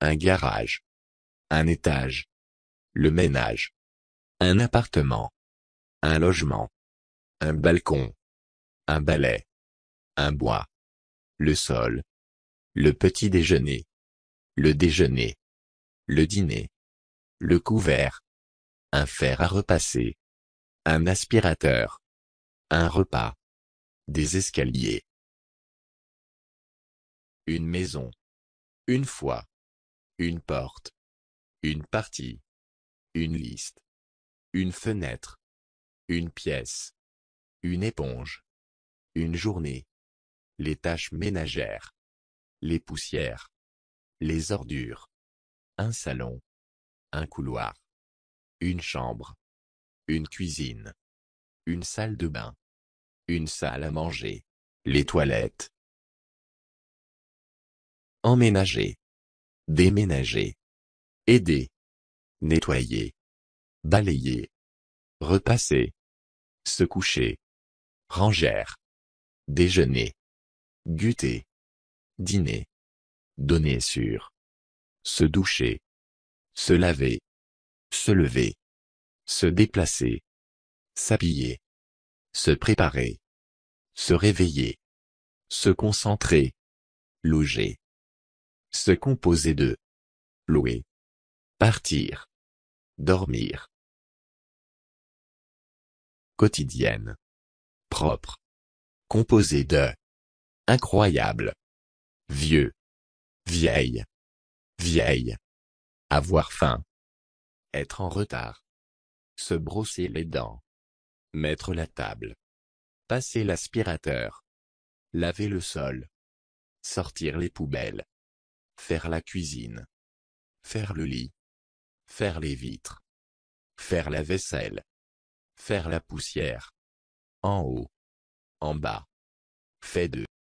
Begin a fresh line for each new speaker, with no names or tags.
un garage,
un étage, le ménage, un appartement, un logement, un balcon, un balai, un bois, le sol, le petit déjeuner, le déjeuner, le dîner, le couvert, un fer à repasser, un aspirateur, un repas, des escaliers, une maison, une fois une porte, une partie, une liste, une fenêtre, une
pièce, une éponge, une journée, les tâches ménagères, les poussières, les ordures, un salon, un couloir, une chambre, une cuisine, une salle de bain, une salle à manger, les toilettes.
Emménager. Déménager. Aider. Nettoyer. Balayer. Repasser. Se coucher. Rangère. Déjeuner. Guter. Dîner. Donner sur. Se doucher. Se laver. Se lever. Se déplacer. S'habiller. Se préparer. Se réveiller. Se concentrer. Loger se composer de louer, partir, dormir, quotidienne, propre, Composé de incroyable, vieux, vieille, vieille,
avoir faim, être en retard, se brosser les dents, mettre la table, passer l'aspirateur, laver le sol, sortir les poubelles faire la cuisine, faire le lit, faire les vitres, faire la vaisselle, faire la
poussière, en haut, en bas, fait de